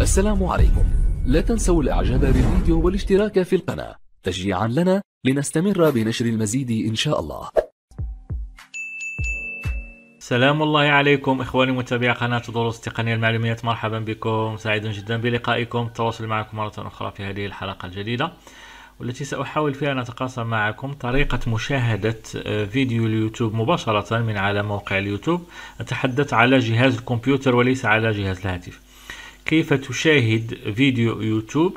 السلام عليكم لا تنسوا الاعجاب بالفيديو والاشتراك في القناة تشجيعا لنا لنستمر بنشر المزيد إن شاء الله سلام الله عليكم إخواني متابعي قناة دروس تقنية المعلومات مرحبا بكم سعيد جدا بلقائكم التواصل معكم مرة أخرى في هذه الحلقة الجديدة والتي سأحاول فيها أن أتقاسم معكم طريقة مشاهدة آه، فيديو اليوتيوب مباشرة من على موقع اليوتيوب أتحدث على جهاز الكمبيوتر وليس على جهاز الهاتف كيف تشاهد فيديو يوتيوب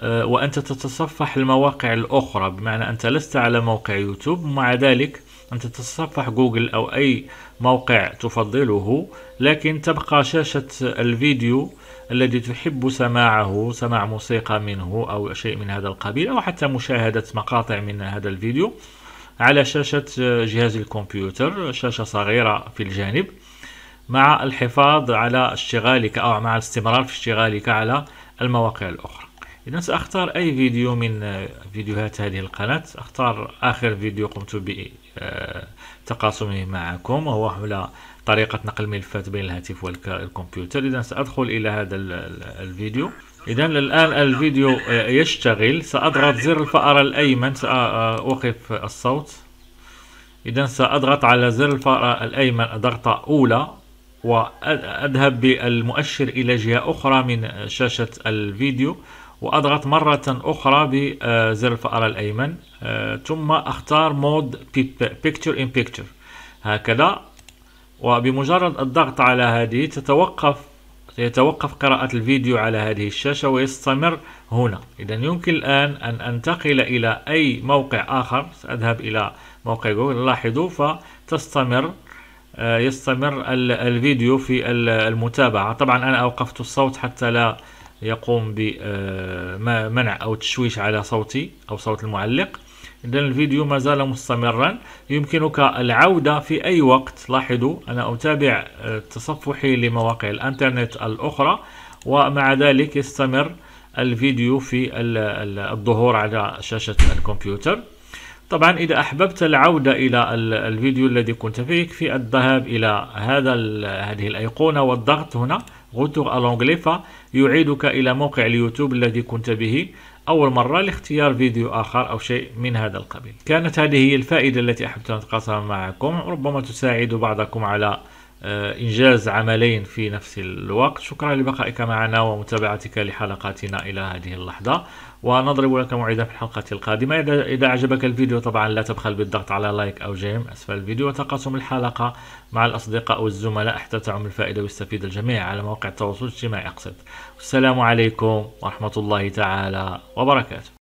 آه، وأنت تتصفح المواقع الأخرى بمعنى أنت لست على موقع يوتيوب مع ذلك أنت تتصفح جوجل أو أي موقع تفضله لكن تبقى شاشة الفيديو الذي تحب سماعه سماع موسيقى منه أو شيء من هذا القبيل أو حتى مشاهدة مقاطع من هذا الفيديو على شاشة آه، جهاز الكمبيوتر شاشة صغيرة في الجانب مع الحفاظ على اشتغالك أو آه، مع الاستمرار في اشتغالك على المواقع الأخرى إذا سأختار أي فيديو من آه، فيديوهات هذه القناة أختار آخر فيديو قمت بتقاسمه آه، معكم وهو حول طريقة نقل ملفات بين الهاتف والكمبيوتر إذا سأدخل إلى هذا الفيديو إذا الآن الفيديو يشتغل سأضغط زر الفأر الأيمن سأوقف الصوت إذا سأضغط على زر الفأر الأيمن ضغطة أولى وأذهب بالمؤشر إلى جهة أخرى من شاشة الفيديو وأضغط مرة أخرى بزر الفأرة الأيمن آه، ثم أختار مود Picture in Picture هكذا وبمجرد الضغط على هذه تتوقف يتوقف قراءة الفيديو على هذه الشاشة ويستمر هنا إذا يمكن الآن أن أنتقل إلى أي موقع آخر سأذهب إلى موقع جوجل لاحظوا فتستمر آه، يستمر الفيديو في المتابعة طبعا أنا أوقفت الصوت حتى لا يقوم بمنع أو تشويش على صوتي أو صوت المعلق إذا الفيديو ما زال مستمرا يمكنك العودة في أي وقت لاحظوا أنا أتابع آه، تصفحي لمواقع الإنترنت الأخرى ومع ذلك يستمر الفيديو في الظهور على شاشة الكمبيوتر طبعا إذا أحببت العودة إلى الفيديو الذي كنت فيه يكفي الذهاب إلى هذا هذه الأيقونة والضغط هنا غوتور ألونغلي يعيدك إلى موقع اليوتيوب الذي كنت به أول مرة لاختيار فيديو آخر أو شيء من هذا القبيل كانت هذه هي الفائدة التي أحببت أن أتقاسمها معكم ربما تساعد بعضكم على آه، إنجاز عملين في نفس الوقت شكرا لبقائك معنا ومتابعتك لحلقاتنا إلى هذه اللحظة ونضرب لك موعدا في الحلقة القادمة إذا أعجبك الفيديو طبعا لا تبخل بالضغط على لايك أو جيم أسفل الفيديو وتقاسم الحلقة مع الأصدقاء والزملاء حتى تعم الفائدة ويستفيد الجميع على مواقع التواصل الاجتماعي أقصد والسلام عليكم ورحمة الله تعالى وبركاته